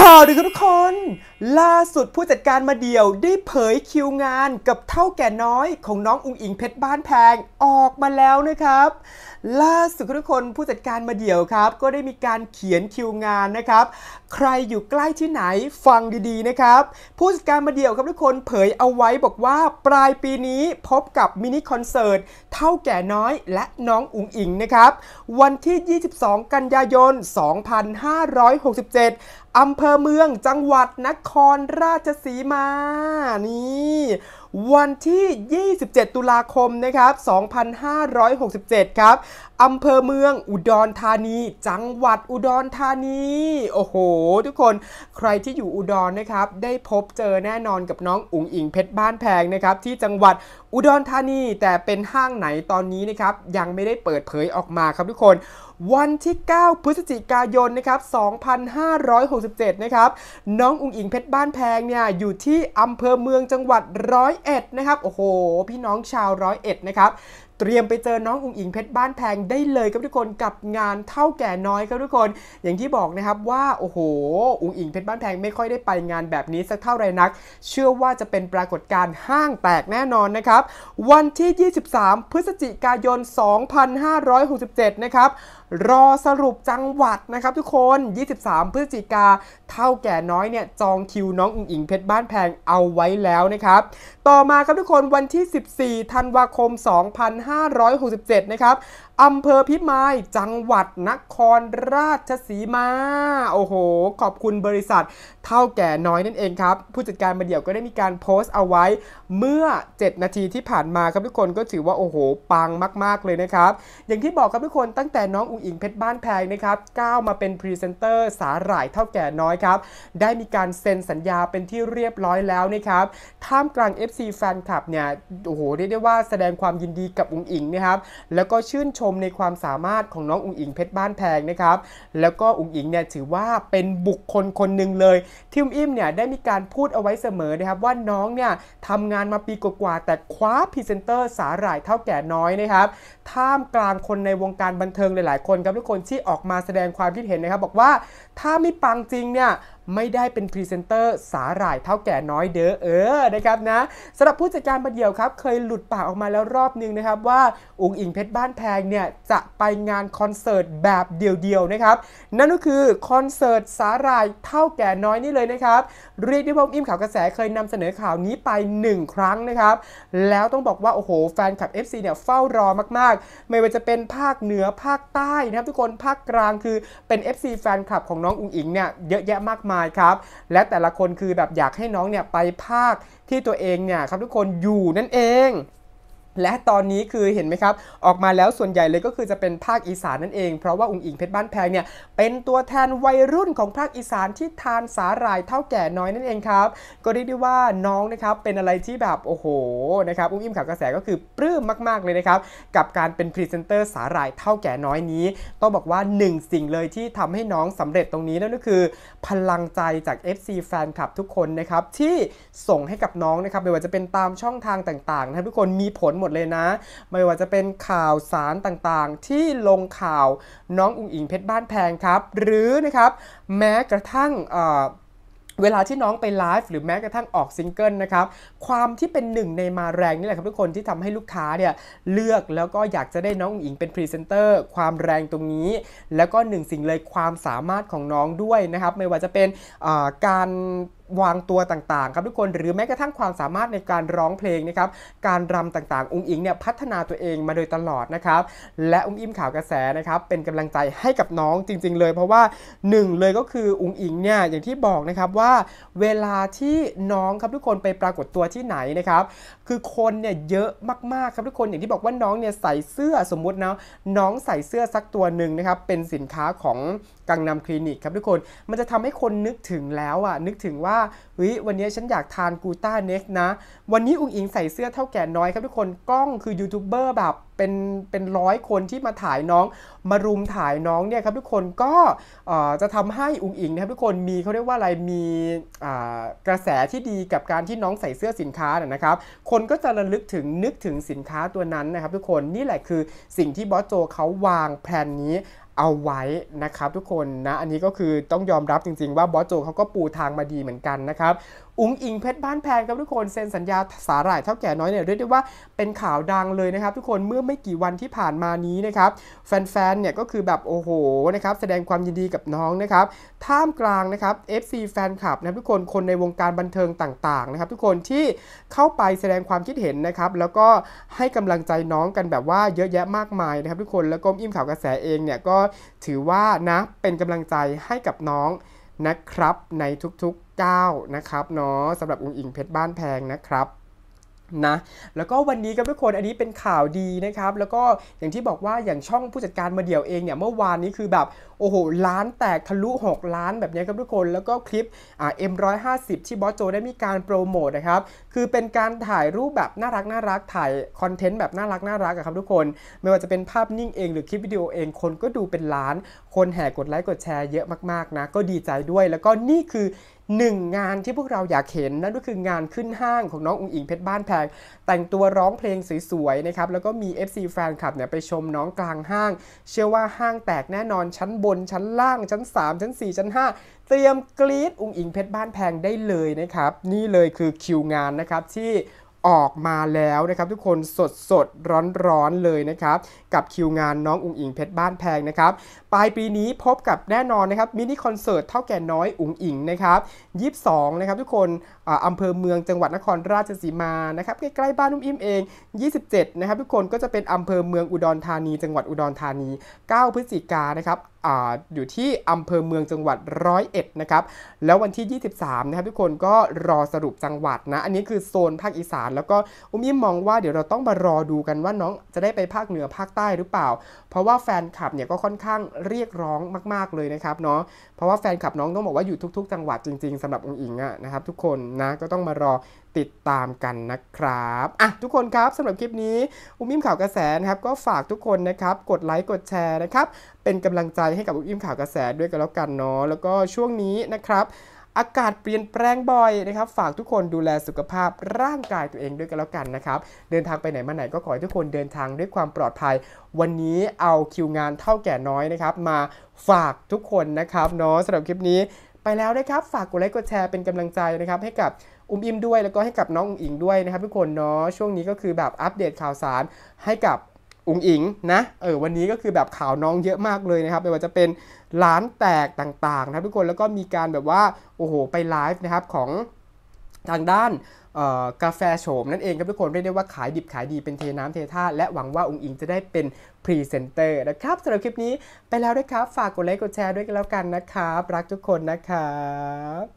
ข่าวดีครับทุกคนล่าสุดผู้จัดการมาเดี่ยวได้เผยคิวงานกับเท่าแก่น้อยของน้องอุงอิงเพชรบ้านแพงออกมาแล้วนะครับ ล่าสุดทุกคนผู้จัดการมาเดี่ยวครับก็ได้มีการเขียนคิวงานนะครับ ใครอยู่ใกล้ที่ไหนฟังดีๆนะครับผู้จัดการมาเดี่ยวครับทุกคนเผยเอาไว้บอกว่าปลายปีนี้พบกับมินิคอนเสิร์ต เท่าแก่น้อยและน้องอุงอิงนะครับวันที่ 22 กันยายน 2567 อำเภอเมืองจังหวัดนคครราชสีมา นี่ วันที่ 27 ตุลาคมนะครับ2567 ครับ อำเภอเมืองอุดรธานี จังหวัดอุดรธานี โอ้โหทุกคน ใครที่อยู่อุดรนะครับ ได้พบเจอแน่นอนกับน้องอุ๋งอิงเพชรบ้านแพงนะครับที่จังหวัดอุดรธานี แต่เป็นห้างไหนตอนนี้นะครับ ยังไม่ได้เปิดเผยออกมาครับทุกคนวันที่ 9 พฤศจิกายน นะครับ 2567 นะครับ น้องอุงอิงเพชรบ้านแพง เนี่ย อยู่ที่อำเภอเมืองจังหวัดร้อยเอ็ดนะครับ โอ้โห พี่น้องชาวร้อยเอ็ดนะครับเตรียมไปเจอน้องอุงอิงเพชรบ้านแพงได้เลย ครับทุกคนกับงานเท่าแก่น้อยครับทุกคน อย่างที่บอกนะครับว่าโอ้โห อุงอิงเพชรบ้านแพงไม่ค่อยได้ไปงานแบบนี้สักเท่าไรนัก เชื่อว่าจะเป็นปรากฏการณ์ห้างแตกแน่นอนนะครับวันที่ 23 พฤศจิกายน 2567 นะครับรอสรุปจังหวัดนะครับทุกคน 23 พฤศจิกาเท่าแก่น้อยเนี่ยจองคิวน้องอุงอิงเพชรบ้านแพงเอาไว้แล้วนะครับต่อมาครับทุกคนวันที่ 14 ธันวาคม 2 5 5 6 7นะครับอำเภอพิมาย จังหวัดนครราชสีมา โอ้โห ขอบคุณบริษัทเท่าแก่น้อยนั่นเองครับ ผู้จัดการมาเดี่ยวก็ได้มีการโพสต์เอาไว้เมื่อ 7 นาทีที่ผ่านมาครับทุกคน ก็ถือว่าโอ้โหปังมากๆเลยนะครับ อย่างที่บอกครับทุกคนตั้งแต่น้องอุ๋งอิงเพชรบ้านแพงนะครับก้าวมาเป็นพรีเซนเตอร์สาหร่ายเท่าแก่น้อยครับได้มีการเซ็นสัญญาเป็นที่เรียบร้อยแล้วนะครับท่ามกลาง FC แฟนคลับเนี่ยโอ้โหเรียกได้ว่าแสดงความยินดีกับอุ๋งอิงนะครับแล้วก็ชื่นชมมในความสามารถของน้องอุ๋งอิงเพชรบ้านแพงนะครับ แล้วก็อุ๋งอิงเนี่ยถือว่าเป็นบุคคลคนหนึ่งเลยที่อุ้มอิ่มเนี่ยได้มีการพูดเอาไว้เสมอนะครับ ว่าน้องเนี่ยทำงานมาปีกว่าแต่คว้าพรีเซนเตอร์สาหร่ายเท่าแก่น้อยนะครับ ท่ามกลางคนในวงการบันเทิงหลายๆคนครับทุกคนที่ออกมาแสดงความคิดเห็นนะครับ บอกว่าถ้าไม่ปังจริงเนี่ยไม่ได้เป็นพรีเซนเตอร์สาหร่ายเท่าแก่น้อยเด้อเออนะครับนะสำหรับผู้จัดการบัเดียวครับเคยหลุดปากออกมาแล้วรอบนึงนะครับว่าอุ๋งอิงเพชรบ้านแพงเนี่ยจะไปงานคอนเสิร์ตแบบเดียวๆนะครับนั่นก็คือคอนเสิร์ตสาหร่ายเท่าแก่น้อยนี่เลยนะครับเรียกได้ว่าอิ่มข่าวกระแสเคยนำเสนอข่าวนี้ไป 1 ครั้งนะครับแล้วต้องบอกว่าโอ้โหแฟนคลับ FC เนี่ยเฝ้ารอมากๆ ไม่ว่าจะเป็นภาคเหนือภาคใต้นะครับทุกคนภาคกลางคือเป็น FC แฟนคลับของน้องอุ๋งอิงเนี่ยเยอะแยะมากมายายครับและแต่ละคนคือแบบอยากให้น้องเนี่ยไปภาคที่ตัวเองเนี่ยครับทุกคนอยู่นั่นเองและตอนนี้คือเห็นไหมครับ ออกมาแล้วส่วนใหญ่เลยก็คือ จะเป็นภาคอีสานนั่นเอง เพราะว่าอุคงอิงเพชรบ้านแพงเนี่ยเป็นตัวแทนวัยรุ่นของภาคอีสานที่ทานสาหร่ายเท่าแก่น้อย นั่นเองครับ ก็เรียกได้ว่าน้องนะครับเป็นอะไรที่แบบโอ้โหนะครับอุคงอิงข่าวกระแสก็คือปลื้มมาก ๆเลยนะครับกับการเป็นพรีเซนเตอร์สาหร่ายเท่าแก่น้อยนี้ต้องบอกว่า 1 สิ่งเลยที่ทำให้น้องสำเร็จตรงนี้นั่นก็คือ พลังใจจาก FC แฟนคลับทุกคนนะครับที่ส่งให้กับน้องนะครับไม่ว่าจะเป็นตามช่องทางต่างๆนะทุกคนมีผลหมมดเลยนะไม่ว่าจะเป็นข่าวสารต่างๆ ที่ลงข่าวน้องอุ๋งอิงเพชรบ้านแพงครับหรือนะครับแม้กระทั่งเวลาที่น้องไปไลฟ์หรือแม้กระทั่งออกซิงเกิลนะครับความที่เป็นหนึ่งในมาแรงนี่แหละครับทุกคนที่ทำให้ลูกค้าเนี่ยเลือกแล้วก็อยากจะได้น้องอิงเป็นพรีเซนเตอร์ความแรงตรงนี้แล้วก็หนึ่งสิ่งเลยความสามารถของน้องด้วยนะครับไม่ว่าจะเป็นการวางตัวต่างๆครับทุกคนหรือแม้กระทั่งความสามารถในการร้องเพลงนะครับการรำต่างๆอุ้งอิงเนี่ยพัฒนาตัวเองมาโดยตลอดนะครับและอุ้งอิมข่าวกระแสนะครับเป็นกำลังใจให้กับน้องจริง ๆ เลย เพราะว่า 1 เลยก็คืออุ้งอิงเนี่ยอย่างที่บอกนะครับว่าเวลาที่น้องครับทุกคนไปปรากฏตัวที่ไหนนะครับ คือคนเนี่ยเยอะมากๆครับทุกคนอย่างที่บอกว่าน้องเนี่ยใส่เสื้อสมมุตินะน้องใส่เสื้อสักตัวหนึ่งนะครับเป็นสินค้าของกังนำคลินิกครับทุกคนมันจะทำให้คนนึกถึงแล้วอ่ะนึกถึงว่าวาวิวันนี้ฉันอยากทานกูต้าเน็กนะวันนี้อุ้งอิงใส่เสื้อเท่าแก่น้อยครับทุกคนกล้องคือยูทูบเบอร์แบบเป็นเป็นร้อยคนที่มาถ่ายน้องมารุมถ่ายน้องเนี่ยครับทุกคนก็จะทำให้อุ้งอิงนะครับทุกคนมีเขาเรียกว่าอะไรมีกระแสที่ดีกับการที่น้องใส่เสื้อสินค้านะครับ คนก็จะระลึกถึงนึกถึงสินค้าตัวนั้นนะครับทุกคนนี่แหละคือสิ่งที่บอสโจเขาวางแผนนี้เอาไว้นะครับทุกคนนะ อันนี้ก็คือต้องยอมรับจริงๆ ว่าบอสโจเขาก็ปูทางมาดีเหมือนกันนะครับอุ้งอิงเพชรบ้านแพงครับทุกคน เซ็นสัญญาสาหร่ายเท่าแก่น้อยเนี่ยเรียกได้ว่าเป็นข่าวดังเลยนะครับ ทุกคนเมื่อไม่กี่วันที่ผ่านมานี้นะครับ แฟนๆเนี่ยก็คือแบบโอ้โห นะครับ แสดงความยินดีกับน้องนะครับ ท่ามกลางนะครับ FC แฟนคลับนะทุกคนคนในวงการบันเทิงต่างๆนะครับทุกคนที่เข้าไปแสดงความคิดเห็นนะครับแล้วก็ให้กำลังใจน้องกันแบบว่าเยอะแยะมากมายนะครับทุกคนแล้วก็อิ่มข่าวกระแสเองเนี่ยก็ถือว่านะเป็นกำลังใจให้กับน้องนะครับในทุกๆก้าวนะครับเนาะสำหรับอุงอิงเพชรบ้านแพงนะครับนะแล้วก็วันนี้ก็ทุกคนอันนี้เป็นข่าวดีนะครับแล้วก็อย่างที่บอกว่าอย่างช่องผู้จัดการมาเดี่ยวเองเนี่ยเมื่อวานนี้คือแบบโอ้โหล้านแตกทะลุ 6 ล้าน แบบนี้ครับทุกคน แล้วก็คลิปอ่าเอ็มร้อยห้าสิบที่บอสโจได้มีการโปรโมทนะครับคือเป็นการถ่ายรูปแบบน่ารักน่ารักถ่ายคอนเทนต์แบบน่ารักน่ารักครับทุกคน ไม่ว่าจะเป็นภาพนิ่งเองหรือคลิปวิดีโอเองคนก็ดูเป็นล้านคนแห่กดไลค์กดแชร์เยอะมากๆนะ ก็ดีใจด้วย แล้วก็นี่คือหนึ่งงานที่พวกเราอยากเห็นนั่นก็คืองานขึ้นห้างของน้องอุงอิงเพชรบ้านแพงแต่งตัวร้องเพลงสวยๆนะครับแล้วก็มี FC แฟนคลับเนี่ยไปชมน้องกลางห้าง เชื่อว่าห้างแตกแน่นอนชั้นบนชั้นล่างชั้น3ชั้น4ชั้น5เตรียมกรีดอุงอิงเพชรบ้านแพงได้เลยนะครับนี่เลยคือคิวงานนะครับที่ออกมาแล้วนะครับ ทุกคนสดสดร้อนร้อนเลยนะครับกับคิวงานน้องอุงอิงเพชรบ้านแพงนะครับปลายปีนี้พบกับแน่นอนนะครับมินิคอนเสิร์ตเท่าแก่น้อยอุงอิงนะครับยีบสองนะครับ ทุกคนอำเภอเมืองจังหวัดนครราชสีมานะครับใกล้ๆบ้านนุ่มอิ่มเอง 27 นะครับ ทุกคนก็จะเป็นอำเภอเมืองอุดรธานีจังหวัดอุดรธานี 9 พฤศจิกานะครับอยู่ที่อำเภอเมืองจังหวัดร้อยเอ็ดนะครับ แล้ววันที่ 23นะครับทุกคนก็รอสรุปจังหวัดนะ อันนี้คือโซนภาคอีสาน แล้วก็อุ้มยิ้มมองว่าเดี๋ยวเราต้องมารอดูกันว่าน้องจะได้ไปภาคเหนือภาคใต้หรือเปล่า เพราะว่าแฟนคลับเนี่ยก็ค่อนข้างเรียกร้องมาก ๆเลยนะครับเนาะ เพราะว่าแฟนคลับน้องต้องบอกว่าอยู่ทุก ๆ จังหวัดจริงๆสำหรับองอิงอะนะครับทุกคนนะก็ต้องมารอติดตามกันนะครับอ่ะทุกคนครับสำหรับคลิปนี้อุ้มมิ้มข่าวกระแสนะครับก็ฝากทุกคนนะครับกดไลค์กดแชร์นะครับเป็นกำลังใจให้กับอุ้มอิ่มข่าวกระแสด้วยกันแล้วกันเนาะแล้วก็ช่วงนี้นะครับอากาศเปลี่ยนแปลงบ่อยนะครับ ฝากทุกคนดูแลสุขภาพร่างกายตัวเองด้วยกันแล้วกันนะครับเดินทางไปไหนมาไหนก็ขอให้ทุกคนเดินทางด้วยความปลอดภัย วันนี้เอาคิวงานเท่าแก่น้อยนะครับมาฝากทุกคนนะครับเนาะสำหรับคลิปนี้ ไปแล้วนะครับฝากกดไลค์กดแชร์เป็นกำลังใจนะครับให้กับอุ้มอิ่มด้วย แล้วก็ให้กับน้องอุงอิงด้วยนะครับ ทุกคนเนาะช่วงนี้ก็คือแบบอัปเดตข่าวสารให้กับอุงอิงนะเออวันนี้ก็คือแบบข่าวน้องเยอะมากเลยนะครับไม่ว่าจะเป็นร้านแตกต่างๆนะทุกคนแล้วก็มีการแบบว่าโอ้โหไปไลฟ์นะครับของทางด้านกาแฟโฉมนั่นเองครับทุกคนเรียกได้ว่าขายดิบขายดีเป็นเทน้ำเทท่าและหวังว่าองค์อิงจะได้เป็นพรีเซนเตอร์นะครับสำหรับคลิปนี้ไปแล้วด้วยครับฝากกดไลค์กดแชร์ด้วยกันแล้วกันนะครับรักทุกคนนะครับ